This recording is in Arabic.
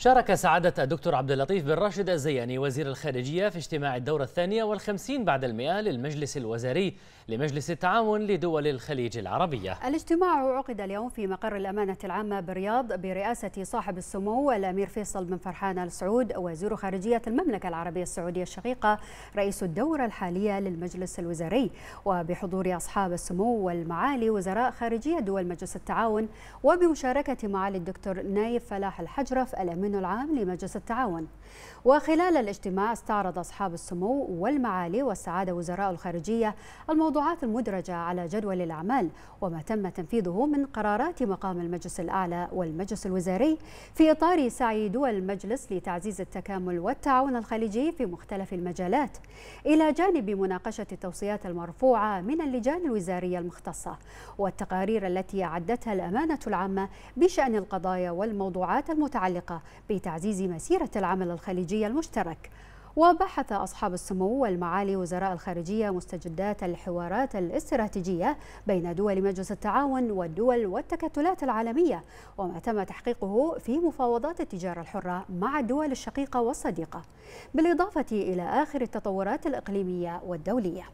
شارك سعادة الدكتور عبد اللطيف بن راشد الزياني وزير الخارجية في اجتماع الدورة الثانية والخمسين بعد المئة للمجلس الوزاري لمجلس التعاون لدول الخليج العربية الاجتماع عقد اليوم في مقر الأمانة العامة بالرياض برئاسة صاحب السمو الأمير فيصل بن فرحان آل سعود وزير خارجية المملكة العربية السعودية الشقيقة رئيس الدورة الحالية للمجلس الوزاري وبحضور أصحاب السمو والمعالي وزراء خارجية دول مجلس التعاون وبمشاركة معالي الدكتور نايف فلاح الحجرف الأمير الأمين العام لمجلس التعاون وخلال الاجتماع استعرض أصحاب السمو والمعالي والسعادة وزراء الخارجية الموضوعات المدرجة على جدول الأعمال وما تم تنفيذه من قرارات مقام المجلس الأعلى والمجلس الوزاري في إطار سعي دول المجلس لتعزيز التكامل والتعاون الخليجي في مختلف المجالات إلى جانب مناقشة التوصيات المرفوعة من اللجان الوزارية المختصة والتقارير التي أعدتها الأمانة العامة بشأن القضايا والموضوعات المتعلقة بتعزيز مسيرة العمل الخليجي المشترك وبحث أصحاب السمو والمعالي وزراء الخارجية مستجدات الحوارات الاستراتيجية بين دول مجلس التعاون والدول والتكتلات العالمية وما تم تحقيقه في مفاوضات التجارة الحرة مع الدول الشقيقة والصديقة بالإضافة إلى آخر التطورات الإقليمية والدولية